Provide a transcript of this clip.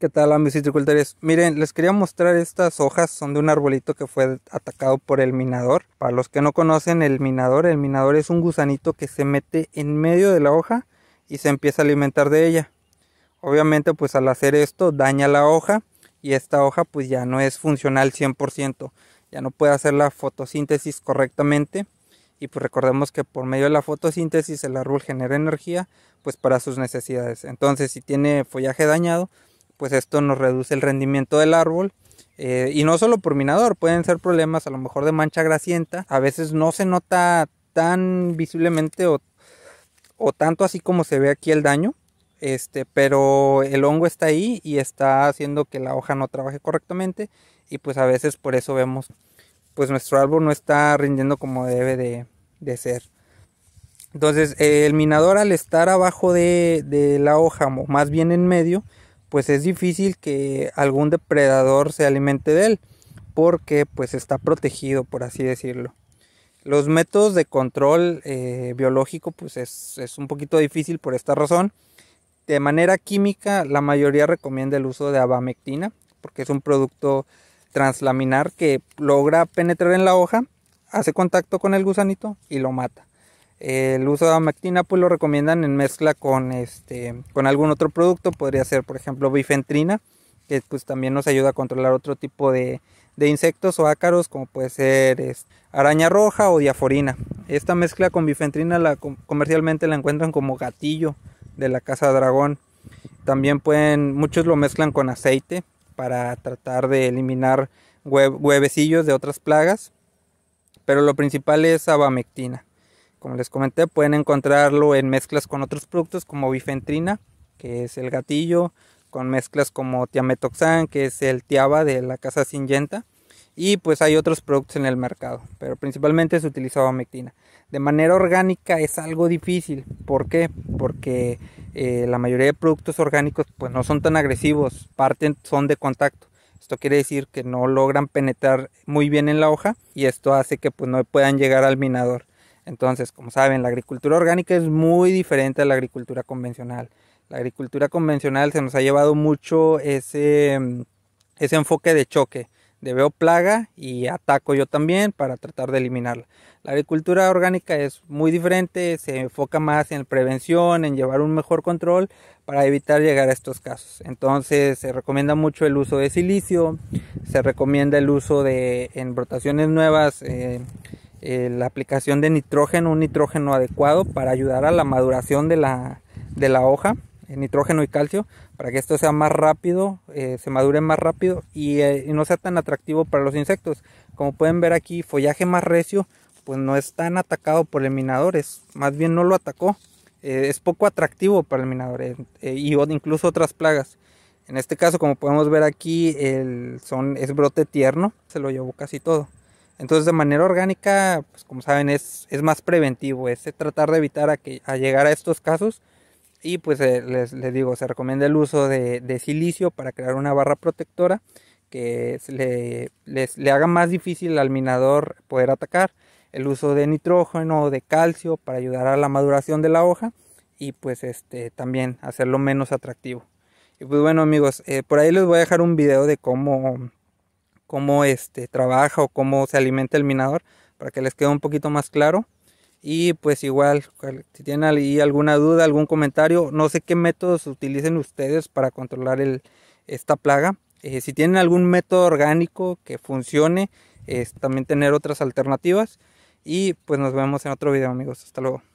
¿Qué tal amigos y Miren, les quería mostrar estas hojas, son de un arbolito que fue atacado por el minador. Para los que no conocen el minador, el minador es un gusanito que se mete en medio de la hoja y se empieza a alimentar de ella. Obviamente pues al hacer esto daña la hoja y esta hoja pues ya no es funcional 100%, ya no puede hacer la fotosíntesis correctamente y pues recordemos que por medio de la fotosíntesis el árbol genera energía pues para sus necesidades. Entonces si tiene follaje dañado pues esto nos reduce el rendimiento del árbol. Eh, y no solo por minador, pueden ser problemas a lo mejor de mancha grasienta. A veces no se nota tan visiblemente o, o tanto así como se ve aquí el daño. Este, pero el hongo está ahí y está haciendo que la hoja no trabaje correctamente. Y pues a veces por eso vemos, pues nuestro árbol no está rindiendo como debe de, de ser. Entonces, el minador al estar abajo de, de la hoja, o más bien en medio, pues es difícil que algún depredador se alimente de él, porque pues está protegido, por así decirlo. Los métodos de control eh, biológico pues es, es un poquito difícil por esta razón. De manera química, la mayoría recomienda el uso de abamectina, porque es un producto translaminar que logra penetrar en la hoja, hace contacto con el gusanito y lo mata el uso de amectina pues lo recomiendan en mezcla con este, con algún otro producto, podría ser por ejemplo bifentrina, que pues también nos ayuda a controlar otro tipo de, insectos o ácaros como puede ser araña roja o diaforina. Esta mezcla con bifentrina la, comercialmente la encuentran como gatillo de la casa dragón. También pueden muchos lo mezclan con aceite para tratar de eliminar huevecillos de otras plagas, pero lo principal es abamectina como les comenté, pueden encontrarlo en mezclas con otros productos como bifentrina, que es el gatillo, con mezclas como tiametoxan, que es el tiaba de la casa Syngenta. Y pues hay otros productos en el mercado, pero principalmente se utiliza omectina. De manera orgánica es algo difícil. ¿Por qué? Porque eh, la mayoría de productos orgánicos pues no son tan agresivos, parten son de contacto. Esto quiere decir que no logran penetrar muy bien en la hoja y esto hace que pues no puedan llegar al minador. Entonces, como saben, la agricultura orgánica es muy diferente a la agricultura convencional. La agricultura convencional se nos ha llevado mucho ese, mm, ese enfoque de choque, de veo plaga y ataco yo también para tratar de eliminarla. La agricultura orgánica es muy diferente, se enfoca más en prevención, en llevar un mejor control para evitar llegar a estos casos. Entonces se recomienda mucho el uso de silicio, se recomienda el uso de en brotaciones nuevas. Eh, eh, la aplicación de nitrógeno, un nitrógeno adecuado para ayudar a la maduración de la, hoja, eh, nitrógeno y calcio, para que esto sea más rápido, eh, se madure más rápido y, no sea tan atractivo para los insectos. Como pueden ver aquí, follaje más recio, pues no es tan atacado por el minador, más bien no lo atacó, es poco atractivo para el minador y incluso otras plagas. En este caso, como podemos ver aquí, el son, es brote tierno, se lo llevó casi todo. Entonces, de manera orgánica, pues como saben, es, más preventivo, es tratar de evitar a, que, a llegar a estos casos. Y pues eh, les, digo, se recomienda el uso de, silicio para crear una barra protectora que le, haga más difícil al minador poder atacar. El uso de nitrógeno o de calcio para ayudar a la maduración de la hoja y pues este también hacerlo menos atractivo. Y pues bueno amigos, eh, por ahí les voy a dejar un video de cómo cómo este, trabaja o cómo se alimenta el minador para que les quede un poquito más claro. Y pues igual, si tienen alguna duda, algún comentario, no sé qué métodos utilicen ustedes para controlar el, esta plaga. Eh, si tienen algún método orgánico que funcione, es también tener otras alternativas. Y pues nos vemos en otro video amigos. Hasta luego.